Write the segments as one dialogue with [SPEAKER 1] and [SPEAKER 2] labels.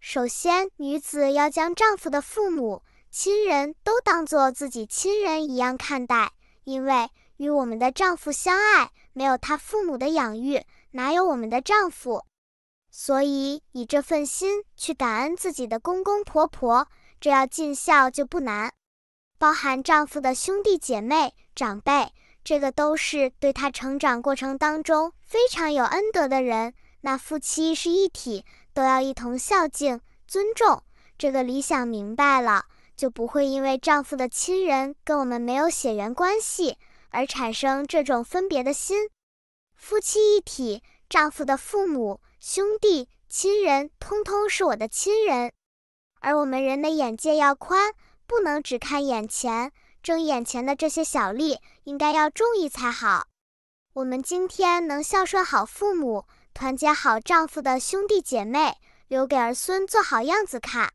[SPEAKER 1] 首先，女子要将丈夫的父母亲人都当做自己亲人一样看待，因为与我们的丈夫相爱，没有他父母的养育，哪有我们的丈夫？所以，以这份心去感恩自己的公公婆婆，这要尽孝就不难。包含丈夫的兄弟姐妹、长辈，这个都是对他成长过程当中非常有恩德的人。那夫妻是一体，都要一同孝敬、尊重。这个理想明白了，就不会因为丈夫的亲人跟我们没有血缘关系而产生这种分别的心。夫妻一体，丈夫的父母、兄弟、亲人，通通是我的亲人。而我们人的眼界要宽，不能只看眼前，争眼前的这些小利，应该要重意才好。我们今天能孝顺好父母。团结好丈夫的兄弟姐妹，留给儿孙做好样子看。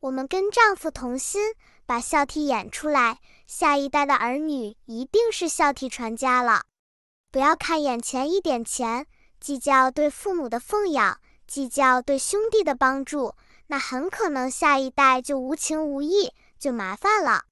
[SPEAKER 1] 我们跟丈夫同心，把孝悌演出来，下一代的儿女一定是孝悌传家了。不要看眼前一点钱，计较对父母的奉养，计较对兄弟的帮助，那很可能下一代就无情无义，就麻烦了。